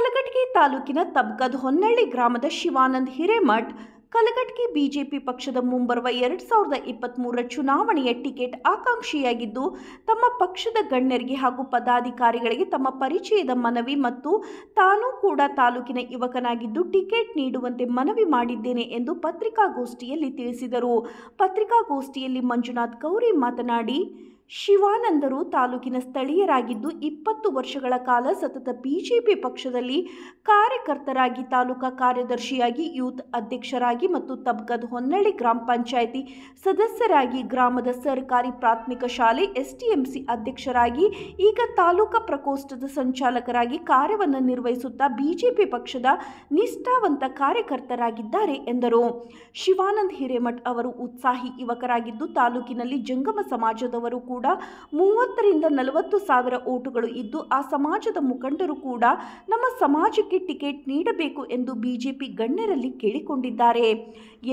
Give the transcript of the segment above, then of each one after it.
ಕಲಘಟಗಿ ತಾಲೂಕಿನ ತಬ್ಕದ್ ಹೊನ್ನಳ್ಳಿ ಗ್ರಾಮದ ಶಿವಾನಂದ್ ಹಿರೇಮಠ್ ಕಲಘಟಗಿ ಬಿಜೆಪಿ ಪಕ್ಷದ ಮುಂಬರುವ ಎರಡು ಸಾವಿರದ ಇಪ್ಪತ್ತ್ಮೂರರ ಚುನಾವಣೆಯ ಟಿಕೆಟ್ ಆಕಾಂಕ್ಷಿಯಾಗಿದ್ದು ತಮ್ಮ ಪಕ್ಷದ ಗಣ್ಯರಿಗೆ ಹಾಗೂ ಪದಾಧಿಕಾರಿಗಳಿಗೆ ತಮ್ಮ ಪರಿಚಯದ ಮನವಿ ಮತ್ತು ತಾನೂ ಕೂಡ ತಾಲೂಕಿನ ಯುವಕನಾಗಿದ್ದು ಟಿಕೆಟ್ ನೀಡುವಂತೆ ಮನವಿ ಮಾಡಿದ್ದೇನೆ ಎಂದು ಪತ್ರಿಕಾಗೋಷ್ಠಿಯಲ್ಲಿ ತಿಳಿಸಿದರು ಪತ್ರಿಕಾಗೋಷ್ಠಿಯಲ್ಲಿ ಮಂಜುನಾಥ್ ಗೌರಿ ಮಾತನಾಡಿ ಶಿವಾನಂದರು ತಾಲೂಕಿನ ಸ್ಥಳೀಯರಾಗಿದ್ದು ಇಪ್ಪತ್ತು ವರ್ಷಗಳ ಕಾಲ ಸತತ ಬಿಜೆಪಿ ಪಕ್ಷದಲ್ಲಿ ಕಾರ್ಯಕರ್ತರಾಗಿ ತಾಲೂಕಾ ಕಾರ್ಯದರ್ಶಿಯಾಗಿ ಯೂತ್ ಅಧ್ಯಕ್ಷರಾಗಿ ಮತ್ತು ತಬ್ಗದ್ ಹೊನ್ನಳ್ಳಿ ಗ್ರಾಮ ಪಂಚಾಯಿತಿ ಸದಸ್ಯರಾಗಿ ಗ್ರಾಮದ ಸರ್ಕಾರಿ ಪ್ರಾಥಮಿಕ ಶಾಲೆ ಎಸ್ಟಿಎಂಸಿ ಅಧ್ಯಕ್ಷರಾಗಿ ಈಗ ತಾಲೂಕಾ ಪ್ರಕೋಷ್ಠದ ಸಂಚಾಲಕರಾಗಿ ಕಾರ್ಯವನ್ನು ನಿರ್ವಹಿಸುತ್ತಾ ಬಿಜೆಪಿ ಪಕ್ಷದ ನಿಷ್ಠಾವಂತ ಕಾರ್ಯಕರ್ತರಾಗಿದ್ದಾರೆ ಎಂದರು ಶಿವಾನಂದ್ ಹಿರೇಮಠ್ ಅವರು ಉತ್ಸಾಹಿ ಯುವಕರಾಗಿದ್ದು ತಾಲೂಕಿನಲ್ಲಿ ಜಂಗಮ ಸಮಾಜದವರು ಕೂಡ ಕೂಡ ಮೂವತ್ತರಿಂದ ನಲವತ್ತು ಸಾವಿರ ಓಟುಗಳು ಇದ್ದು ಆ ಸಮಾಜದ ಮುಖಂಡರು ಕೂಡ ನಮ್ಮ ಸಮಾಜಕ್ಕೆ ಟಿಕೆಟ್ ನೀಡಬೇಕು ಎಂದು ಬಿಜೆಪಿ ಗಣ್ಯರಲ್ಲಿ ಕೇಳಿಕೊಂಡಿದ್ದಾರೆ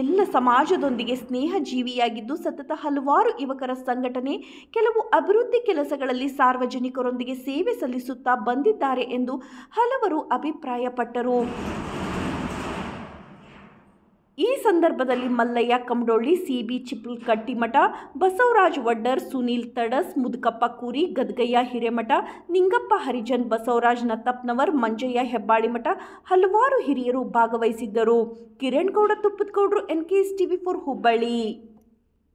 ಎಲ್ಲ ಸಮಾಜದೊಂದಿಗೆ ಸ್ನೇಹ ಜೀವಿಯಾಗಿದ್ದು ಸತತ ಹಲವಾರು ಯುವಕರ ಸಂಘಟನೆ ಕೆಲವು ಅಭಿವೃದ್ಧಿ ಕೆಲಸಗಳಲ್ಲಿ ಸಾರ್ವಜನಿಕರೊಂದಿಗೆ ಸೇವೆ ಸಲ್ಲಿಸುತ್ತಾ ಬಂದಿದ್ದಾರೆ ಎಂದು ಹಲವರು ಅಭಿಪ್ರಾಯಪಟ್ಟರು ಸಂದರ್ಭದಲ್ಲಿ ಮಲ್ಲಯ್ಯ ಕಮಡೊಳ್ಳಿ ಸಿಬಿ ಬಿ ಚಿಪ್ಲ್ ಕಟ್ಟಿಮಠ ಬಸವರಾಜ್ ವಡ್ಡರ್ ಸುನೀಲ್ ತಡಸ್ ಮುದುಕಪ್ಪ ಕೂರಿ ಗದ್ಗಯ್ಯ ಹಿರೇಮಠ ನಿಂಗಪ್ಪ ಹರಿಜನ್ ಬಸವರಾಜ್ ನತ್ತಪ್ಪನವರ್ ಮಂಜಯ್ಯ ಮಠ ಹಲವಾರು ಹಿರಿಯರು ಭಾಗವಹಿಸಿದ್ದರು ಕಿರಣ್ ಗೌಡ ತುಪ್ಪದಗೌಡರು N K S TV four Hubballi